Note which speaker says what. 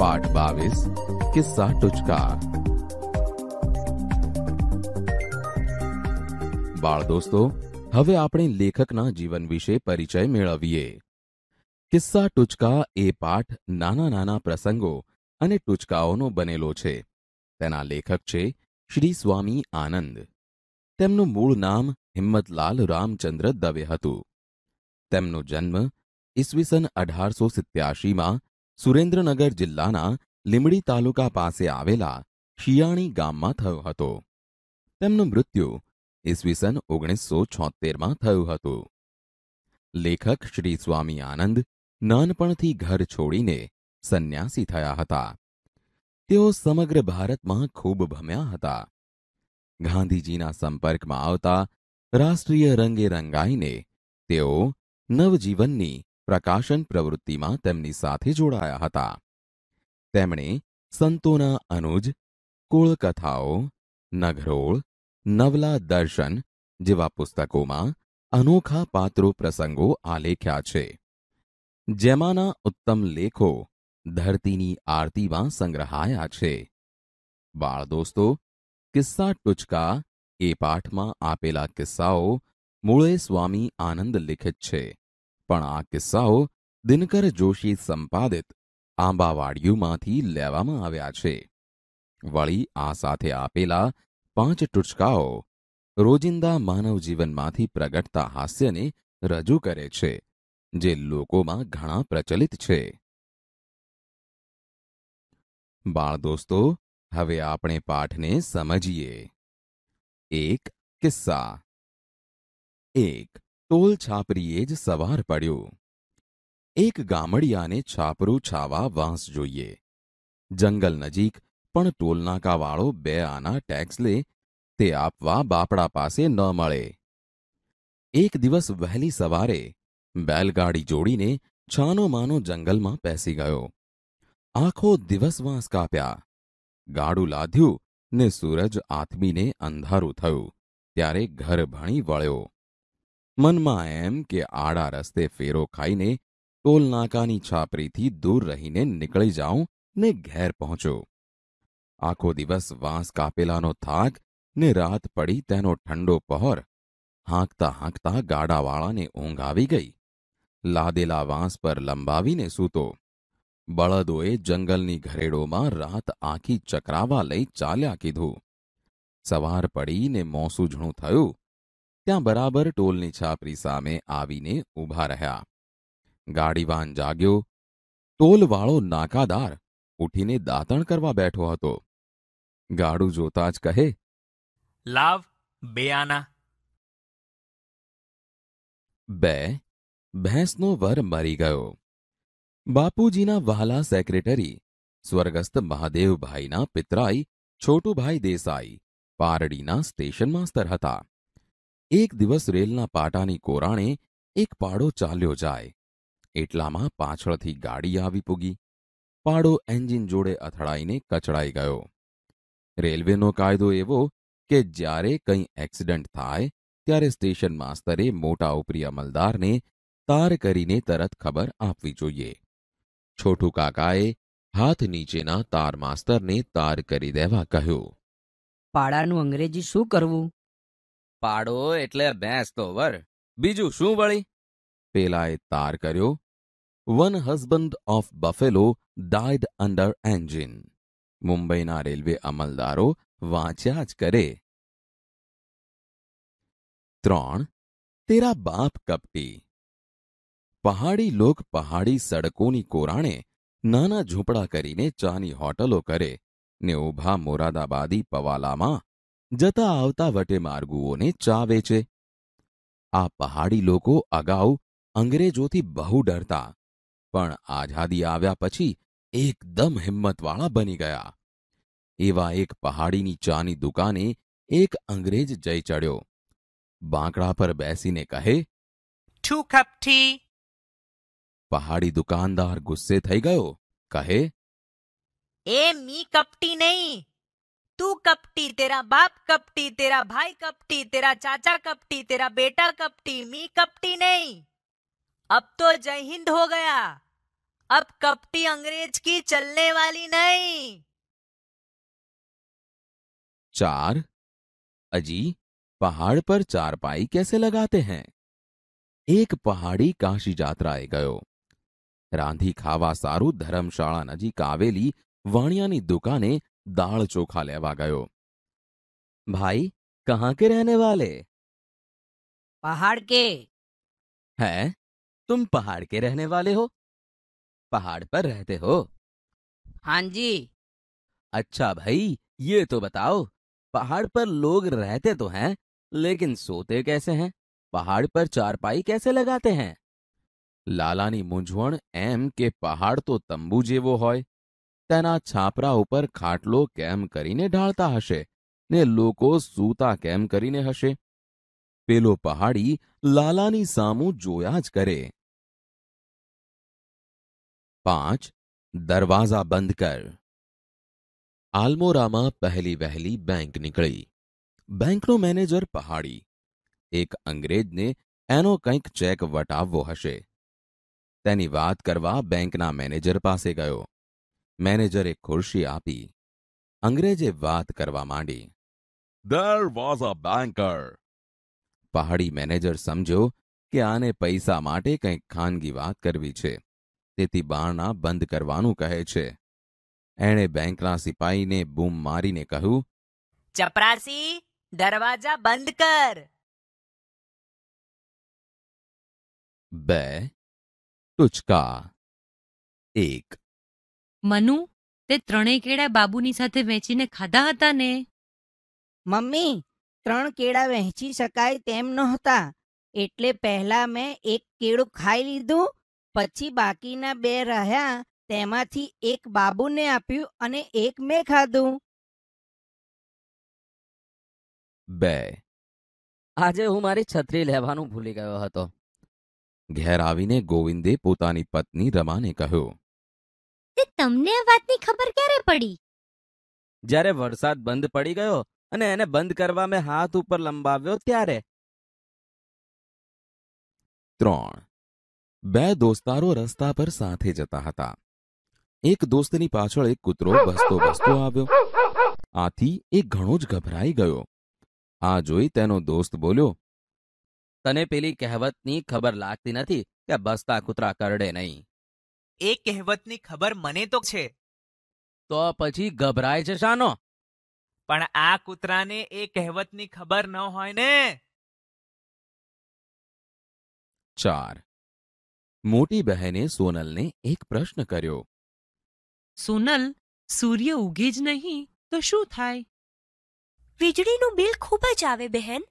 Speaker 1: પાઠ બાવીસ કિસ્સા ટુચકા બાળ દોસ્તો હવે આપણે લેખકના જીવન વિશે પરિચય મેળવીએ કિસ્સા ટુચકા એ પાઠ નાના નાના પ્રસંગો અને ટુચકાઓનો બનેલો છે તેના લેખક છે શ્રી સ્વામી આનંદ તેમનું મૂળ નામ હિંમતલાલ રામચંદ્ર દવે હતું તેમનો જન્મ ઈસવીસન અઢારસો સિત્યાશીમાં સુરેન્દ્રનગર જિલ્લાના લીમડી તાલુકા પાસે આવેલા ખિયાણી ગામમાં થયો હતો તેમનું મૃત્યુ ઈસવીસન 1976 માં થયું હતું લેખક શ્રી સ્વામી આનંદ નાનપણથી ઘર છોડીને સંન્યાસી થયા હતા તેઓ સમગ્ર ભારતમાં ખૂબ ભમ્યા હતા ગાંધીજીના સંપર્કમાં આવતા રાષ્ટ્રીય રંગે રંગાઈને તેઓ નવજીવનની પ્રકાશન પ્રવૃત્તિમાં તેમની સાથે જોડાયા હતા તેમણે સંતોના અનુજ કુળકથાઓ નગરોળ નવલા દર્શન જેવા પુસ્તકોમાં અનોખા પાત્રો પ્રસંગો આલેખ્યા છે જેમાંના ઉત્તમ લેખો ધરતીની આરતીમાં સંગ્રહાયા છે બાળ દોસ્તો કિસ્સા ટુચકા એ પાઠમાં આપેલા કિસ્સાઓ મૂળે સ્વામી આનંદ લિખિત છે પણ આ કિસ્સાઓ દિનકર જોશી સંપાદિત આંબાવાડીમાંથી લેવામાં આવ્યા છે વાળી આ સાથે આપેલા પાંચ ટૂચકાઓ રોજિંદા માનવ જીવનમાંથી પ્રગટતા હાસ્યને રજુ કરે છે જે લોકોમાં ઘણા પ્રચલિત છે બાર દોસ્તો હવે આપણે પાઠને સમજીએ એક કિસ્સા એક ટોલ છાપરીએ જ સવાર પડ્યો એક ગામડિયાને છાપરું છાવા વાંસ જોઈએ જંગલ નજીક પણ ટોલનાકાવાળો બે આના ટેક્સ લે તે આપવા બાપડા પાસે ન મળે એક દિવસ વહેલી સવારે બેલગાડી જોડીને છાનો માનો જંગલમાં પેસી ગયો આખો દિવસ વાંસ કાપ્યા ગાડું લાધ્યું ને સૂરજ આથમીને અંધારું થયું ત્યારે ઘર ભણી વળ્યો મનમાં એમ કે આડા રસ્તે ફેરો ખાઈને ટોલ નાકાની છાપરીથી દૂર રહીને નીકળી જાઉં ને ઘેર પહોંચો આખો દિવસ વાંસ કાપેલાનો થાક ને રાત પડી તેનો ઠંડો પહોર હાંકતા હાંકતા ગાડાવાળાને ઊંઘ આવી ગઈ લાદેલા વાંસ પર લંબાવીને સૂતો બળદોએ જંગલની ઘરેડોમાં રાત આખી ચકરાવા લઈ ચાલ્યા કીધું સવાર પડીને મોસૂઝણું થયું ત્યાં બરાબર ટોલની છાપરી સામે આવીને ઊભા રહ્યા ગાડીવાન જાગ્યો ટોલવાળો નાકાદાર ઉઠીને દાંતણ કરવા બેઠો હતો ગાડું જોતા જ કહે લાવ બે આના બે ભેંસનો વર મરી ગયો બાપુજીના વહાલા સેક્રેટરી સ્વર્ગસ્થ મહાદેવભાઈના પિતરાઈ છોટુભાઈ દેસાઈ પારડીના સ્ટેશન માસ્તર હતા એક દિવસ રેલના પાટાની કોરાણે એક પાડો ચાલ્યો જાય એટલામાં પાછળથી ગાડી આવી પૂગી પાડો એન્જિન જોડે અથડાઈને કચડાઈ ગયો રેલવેનો કાયદો એવો કે જ્યારે કંઈ એક્સિડન્ટ થાય ત્યારે સ્ટેશન માસ્તરે મોટા ઉપરી અમલદારને તાર કરીને તરત ખબર આપવી જોઈએ છોટું કાકાએ હાથ નીચેના તાર માસ્તરને તાર કરી દેવા કહ્યું પાડાનું અંગ્રેજી શું કરવું પાડો એટલે ભેંસ તો વર બીજું શું વળી પેલાએ તાર કર્યો one husband of buffalo died under engine મુંબઈના રેલવે અમલદારો વાંચ્યા જ કરે ત્રણ તેરા બાપ કપટી પહાડી લોક પહાડી સડકોની કોરાણે નાના ઝૂંપડા કરીને ચાની હોટલો કરે ને ઊભા મોરાદાબાદી પવાલામાં જતા આવતા વટે માર્ગુઓ ને ચા વેચે આ પહાડી લોકો અગાઉ અંગ્રેજો થી બહુ ડરતા પણ આઝાદી આવ્યા પછી એકદમ હિંમતવાળા બની ગયા એવા એક પહાડી ની ચા ની દુકાને એક અંગ્રેજ જય ચડ્યો બાંકડા પર બેસીને કહે ટુ કપ ટી પહાડી દુકાનદાર ગુસ્સે થઈ ગયો કહે એ મી કપટી નહીં तू कपटी तेरा बाप कपटी तेरा भाई कपटी तेरा चाचा कपटी तेरा बेटा कपटी मी कपटी नहीं अब तो जय हिंद हो गया अब कपटी अंग्रेज की चलने वाली नहीं चार अजी पहाड़ पर चारपाई कैसे लगाते हैं एक पहाड़ी काशी जात्राए गयो रांधी खावा सारू धर्मशाला नजीक आवेली वाणियानी दुकाने दाल चोखा લેવા गयो भाई कहाँ के रहने वाले पहाड़ के हैं तुम पहाड़ के रहने वाले हो पहाड़ पर रहते हो हाँ जी अच्छा भाई ये तो बताओ पहाड़ पर लोग रहते तो हैं लेकिन सोते कैसे हैं पहाड़ पर चारपाई कैसे लगाते हैं લાલાની મૂંઝવણ एम के पहाड़ तो तंबू जेवो होय તેના છાપરા ઉપર ખાટલો કેમ કરીને ઢાળતા હશે ને લોકો સૂતા કેમ કરીને હશે પેલો પહાડી લાલાની સામું જોયા જ કરે પાંચ દરવાજા બંધ કર આલમોરામાં પહેલી વહેલી બેંક નીકળી બેંકનો મેનેજર પહાડી એક અંગ્રેજને એનો કંઈક ચેક વટાવવો હશે તેની વાત કરવા બેંકના મેનેજર પાસે ગયો મેનેજરે ખુરશી આપી અંગ્રેજે વાત કરવા માંડી ધેર વોઝ અ બેન્કર પહાડી મેનેજર સમજ્યો કે આને પૈસા માટે કંઈક ખાનગી વાત કરવી છે તેથી બારણા બંધ કરવાનું કહે છે એણે બેંકના સિપાહીને બૂમ મારીને કહ્યું ચપરાસી દરવાજા બંધ કર બે ટુચકા એક મનુ તે ત્રણેય કેળા બાબુની સાથે વેચીને ખાધા હતા ને મમ્મી ત્રણ કેળા વહેંચી શકાય તેમ નહોતા એટલે પહેલા મેં એક કેળું ખાઈ લીધું પછી બાકીના બે રહ્યા તેમાંથી એક બાબુને આપ્યું અને એક મેં ખાધું બે આજે હું મારી છત્રી લેવાનું ભૂલી ગયો હતો ઘેર આવીને ગોવિંદે પોતાની પત્ની રમાને કહ્યું તમને આ વાતની ખબર ક્યારે પડી જ્યારે વરસાદ બંધ પડી ગયો અને એને બંધ કરવા મેં હાથ ઉપર લંબાવ્યો ત્યારે ત્રણ બે દોસ્તારો રસ્તા પર સાથે જતા હતા એક દોસ્તની પાછળ એક કૂતરો બસતો બસતો આવ્યો આથી એ ઘણો જ ગભરાઈ ગયો આ જોઈ તેનો દોસ્ત બોલ્યો તને પેલી કહેવતની ખબર લાગતી નથી કે બસતા કૂતરા કરડે નહીં એ કહેવતની ખબર મને તો છે તો પછી ગભરાય છે શાનો પણ આ કૂતરાને એ કહેવતની ખબર ન હોય ને ચાર મોટી બહેને સોનલને એક પ્રશ્ન કર્યો સોનલ સૂર્ય ઉગે જ નહીં તો શું થાય વીજળીનું બિલ ખૂબ જ આવે બહેન